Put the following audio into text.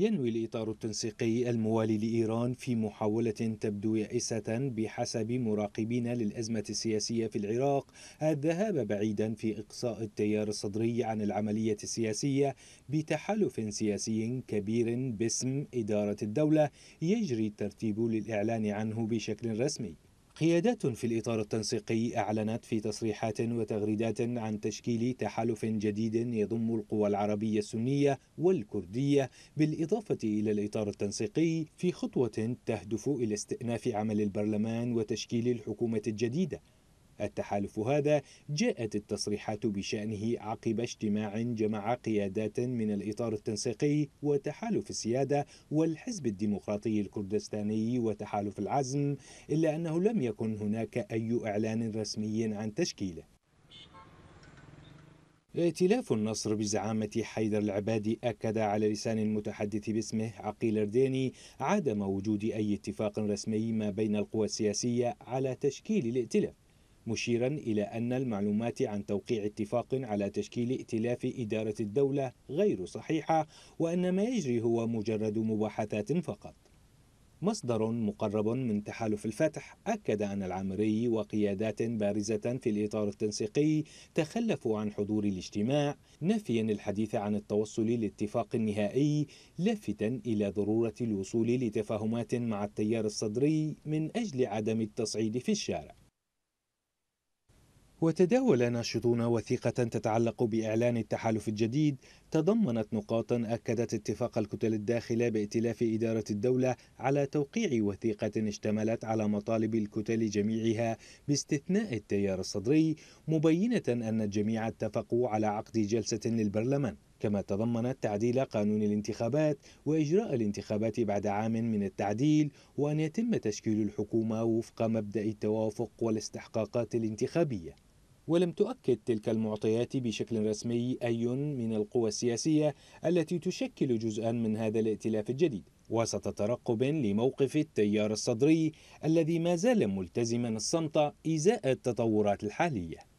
ينوي الإطار التنسيقي الموالي لإيران في محاولة تبدو يائسة بحسب مراقبين للأزمة السياسية في العراق الذهاب بعيدا في إقصاء التيار الصدري عن العملية السياسية بتحالف سياسي كبير باسم إدارة الدولة يجري الترتيب للإعلان عنه بشكل رسمي قيادات في الإطار التنسيقي أعلنت في تصريحات وتغريدات عن تشكيل تحالف جديد يضم القوى العربية السنية والكردية بالإضافة إلى الإطار التنسيقي في خطوة تهدف إلى استئناف عمل البرلمان وتشكيل الحكومة الجديدة التحالف هذا جاءت التصريحات بشأنه عقب اجتماع جمع قيادات من الإطار التنسيقي وتحالف السيادة والحزب الديمقراطي الكردستاني وتحالف العزم إلا أنه لم يكن هناك أي إعلان رسمي عن تشكيله ائتلاف النصر بزعامة حيدر العبادي أكد على لسان المتحدث باسمه عقيل أرديني عدم وجود أي اتفاق رسمي ما بين القوى السياسية على تشكيل الائتلاف مشيرا إلى أن المعلومات عن توقيع اتفاق على تشكيل ائتلاف إدارة الدولة غير صحيحة وأن ما يجري هو مجرد مباحثات فقط مصدر مقرب من تحالف الفتح أكد أن العمري وقيادات بارزة في الإطار التنسيقي تخلفوا عن حضور الاجتماع نفيا الحديث عن التوصل لاتفاق نهائي لافتا إلى ضرورة الوصول لتفاهمات مع التيار الصدري من أجل عدم التصعيد في الشارع وتداول ناشطون وثيقة تتعلق بإعلان التحالف الجديد تضمنت نقاطا أكدت اتفاق الكتل الداخلة بائتلاف إدارة الدولة على توقيع وثيقة اشتملت على مطالب الكتل جميعها باستثناء التيار الصدري مبينة أن الجميع اتفقوا على عقد جلسة للبرلمان كما تضمنت تعديل قانون الانتخابات وإجراء الانتخابات بعد عام من التعديل وأن يتم تشكيل الحكومة وفق مبدأ التوافق والاستحقاقات الانتخابية ولم تؤكد تلك المعطيات بشكل رسمي أي من القوى السياسية التي تشكل جزءا من هذا الائتلاف الجديد وسط ترقب لموقف التيار الصدري الذي ما زال ملتزما الصمت إزاء التطورات الحالية